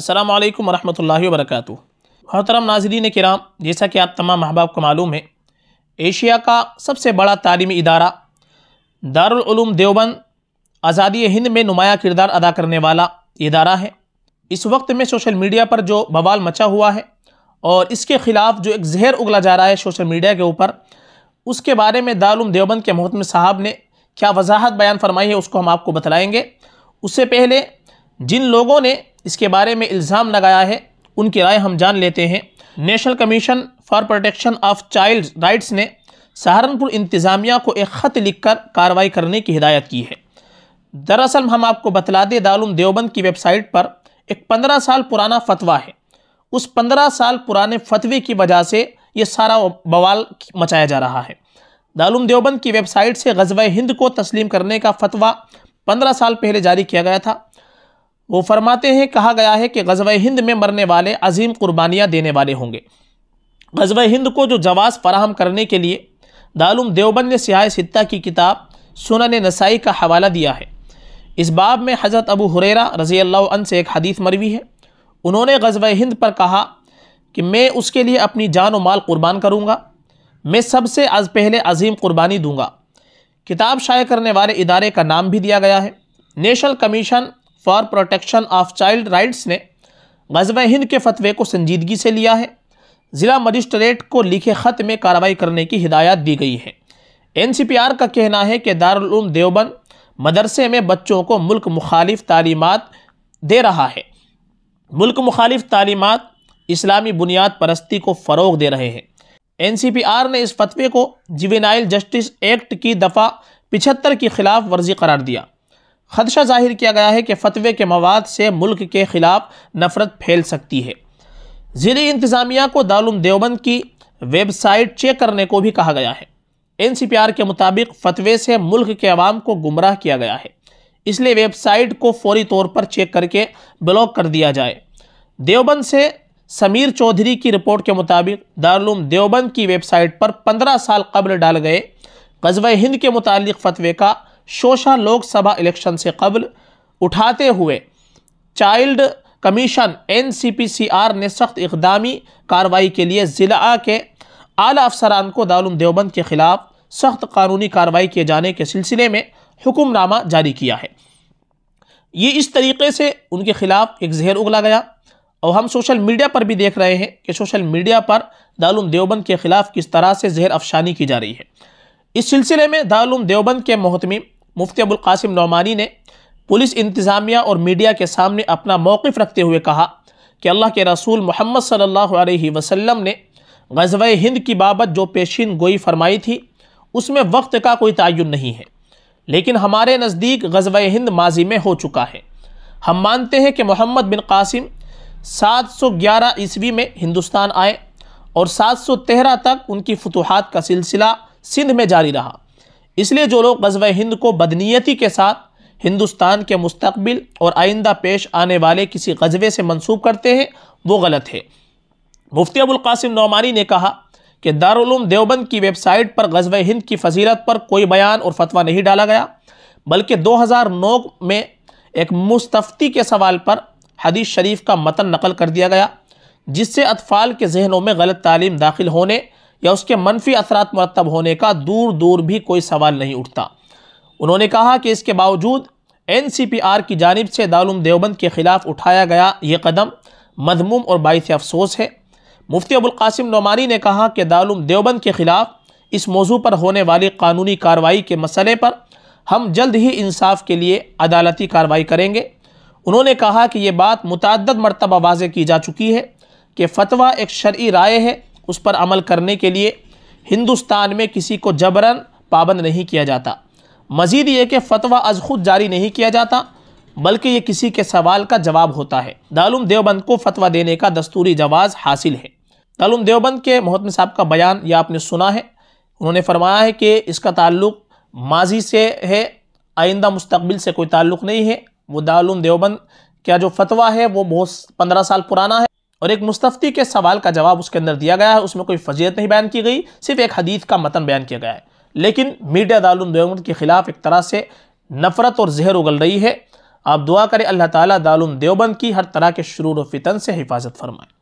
السلام علیکم ورحمۃ اللہ وبرکاتہ محترم ناظرین کرام جیسا کہ آپ تمام احباب کو معلوم ہے ایشیا کا سب سے بڑا تعلیمی ادارہ دارالعلوم دیوبند آزادی ہند میں نمایاں کردار ادا کرنے والا ادارہ ہے اس وقت میں سوشل میڈیا پر جو بوال مچا ہوا ہے اور اس کے خلاف جو ایک زہر اگلا جا رہا ہے سوشل میڈیا کے اوپر اس کے بارے میں دار دیوبند کے محتم صاحب نے کیا وضاحت بیان فرمائی ہے اس کو ہم آپ کو بتلائیں گے اس سے پہلے جن لوگوں نے اس کے بارے میں الزام لگایا ہے ان کی رائے ہم جان لیتے ہیں national commission for protection of child rights نے سہارنپور انتظامیہ کو ایک خط لکھ کر کارروائی کرنے کی ہدایت کی ہے دراصل ہم آپ کو بتلا دے دار دیوبند کی ویب سائٹ پر ایک پندرہ سال پرانا فتویٰ ہے اس پندرہ سال پرانے فتوی کی وجہ سے یہ سارا بوال مچایا جا رہا ہے دارم دیوبند کی ویب سائٹ سے غزوہ ہند کو تسلیم کرنے کا فتویٰ پندرہ سال پہلے جاری کیا گیا تھا وہ فرماتے ہیں کہا گیا ہے کہ غزوہ ہند میں مرنے والے عظیم قربانیاں دینے والے ہوں گے غزوہ ہند کو جو جواز فراہم کرنے کے لیے دارم دیوبند سیاہ ستہ کی کتاب سنن نسائی کا حوالہ دیا ہے اس باب میں حضرت ابو حریرہ رضی اللہ عنہ سے ایک حدیث مروی ہے انہوں نے غزوہ ہند پر کہا کہ میں اس کے لیے اپنی جان و مال قربان کروں گا میں سب سے از پہلے عظیم قربانی دوں گا کتاب شائع کرنے والے ادارے کا نام بھی دیا گیا ہے national commission for protection of child rights نے غزوہ ہند کے فتوے کو سنجیدگی سے لیا ہے ضلع مجسٹریٹ کو لکھے خط میں کارروائی کرنے کی ہدایات دی گئی ہے این سی پی آر کا کہنا ہے کہ دارالعلوم دیوبند مدرسے میں بچوں کو ملک مخالف تعلیمات دے رہا ہے ملک مخالف تعلیمات اسلامی بنیاد پرستی کو فروغ دے رہے ہیں این سی پی آر نے اس فتوے کو جیوینائل جسٹس ایکٹ کی دفعہ پچھتر کی خلاف ورزی قرار دیا خدشہ ظاہر کیا گیا ہے کہ فتوے کے مواد سے ملک کے خلاف نفرت پھیل سکتی ہے زیر انتظامیہ کو دالم دیوبند کی ویب سائٹ چیک کرنے کو بھی کہا گیا ہے این سی پی آر کے مطابق فتوے سے ملک کے عوام کو گمراہ کیا گیا ہے اس لیے ویب سائٹ کو فوری طور پر چیک کر کے بلاک کر دیا جائے دیوبند سے سمیر چودھری کی رپورٹ کے مطابق دارلوم دیوبند کی ویب سائٹ پر پندرہ سال قبل ڈال گئے قضوہ ہند کے متعلق فتوے کا شوشا لوک سبھا الیکشن سے قبل اٹھاتے ہوئے child commission N C P C R نے سخت اقدامی کاروائی کے لیے ضلع کے اعلیٰ افسران کو دارال دیوبند کے خلاف سخت قانونی کاروائی کیے جانے کے سلسلے میں حکم نامہ جاری کیا ہے یہ اس طریقے سے ان کے خلاف ایک زہر اگلا گیا اور ہم سوشل میڈیا پر بھی دیکھ رہے ہیں کہ سوشل میڈیا پر دارال دیوبند کے خلاف کس طرح سے زہر افشانی کی جا رہی ہے اس سلسلے میں دارال دیوبند کے محتمیم مفتی ابو القاسم نعمانی نے پولیس انتظامیہ اور میڈیا کے سامنے اپنا موقف رکھتے ہوئے کہا کہ اللہ کے رسول محمد صلی اللہ علیہ وسلم نے غزوہ ہند کی بابت جو پیشین گوئی فرمائی تھی اس میں وقت کا کوئی تعین نہیں ہے لیکن ہمارے نزدیک غزوہ ہند ماضی میں ہو چکا ہے ہم مانتے ہیں کہ محمد بن قاسم سات سو گیارہ عیسوی میں ہندوستان آئے اور سات سو تیرہ تک ان کی فتوحات کا سلسلہ سندھ میں جاری رہا اس لیے جو لوگ غزوہ ہند کو بدنیتی کے ساتھ ہندوستان کے مستقبل اور آئندہ پیش آنے والے کسی غزوے سے منصوب کرتے ہیں وہ غلط ہے مفتی ابو القاسم نعمانی نے کہا کہ دارالعلوم دیوبند کی ویب سائٹ پر غزوہ ہند کی فضیلت پر کوئی بیان اور فتویٰ نہیں ڈالا گیا بلکہ دو ہزار نو میں ایک مستفتی کے سوال پر حدیث شریف کا متن نقل کر دیا گیا جس سے اطفال کے ذہنوں میں غلط تعلیم داخل ہونے یا اس کے منفی اثرات مرتب ہونے کا دور دور بھی کوئی سوال نہیں اٹھتا انہوں نے کہا کہ اس کے باوجود این سی پی آر کی جانب سے داروم دیوبند کے خلاف اٹھایا گیا یہ قدم مضموم اور باعث افسوس ہے مفتی ابوالقاسم نعمانی نے کہا کہ دارال دیوبند کے خلاف اس موضوع پر ہونے والی قانونی کارروائی کے مسئلے پر ہم جلد ہی انصاف کے لیے عدالتی کارروائی کریں گے انہوں نے کہا کہ یہ بات متعدد مرتبہ واضح کی جا چکی ہے کہ فتویٰ ایک شرعی رائے ہے اس پر عمل کرنے کے لیے ہندوستان میں کسی کو جبراً پابند نہیں کیا جاتا مزید یہ کہ فتویٰ از خود جاری نہیں کیا جاتا بلکہ یہ کسی کے سوال کا جواب ہوتا ہے دارم دیوبند کو فتویٰ دینے کا دستوری جواز حاصل ہے دارم دیوبند کے محتم صاحب کا بیان یہ آپ نے سنا ہے انہوں نے فرمایا ہے کہ اس کا تعلق ماضی سے ہے آئندہ مستقبل سے کوئی تعلق نہیں ہے وہ دار دیوبند کا جو فتویٰ ہے وہ بہت پندرہ سال پرانا ہے اور ایک مستفتی کے سوال کا جواب اس کے اندر دیا گیا ہے اس میں کوئی فضیت نہیں بیان کی گئی صرف ایک حدیث کا متن بیان کیا گیا ہے لیکن میڈیا دارالعلوم دیوبند کے خلاف ایک طرح سے نفرت اور زہر اگل رہی ہے آپ دعا کریں اللہ تعالیٰ دارالعلوم دیوبند کی ہر طرح کے شرور و فتن سے حفاظت فرمائیں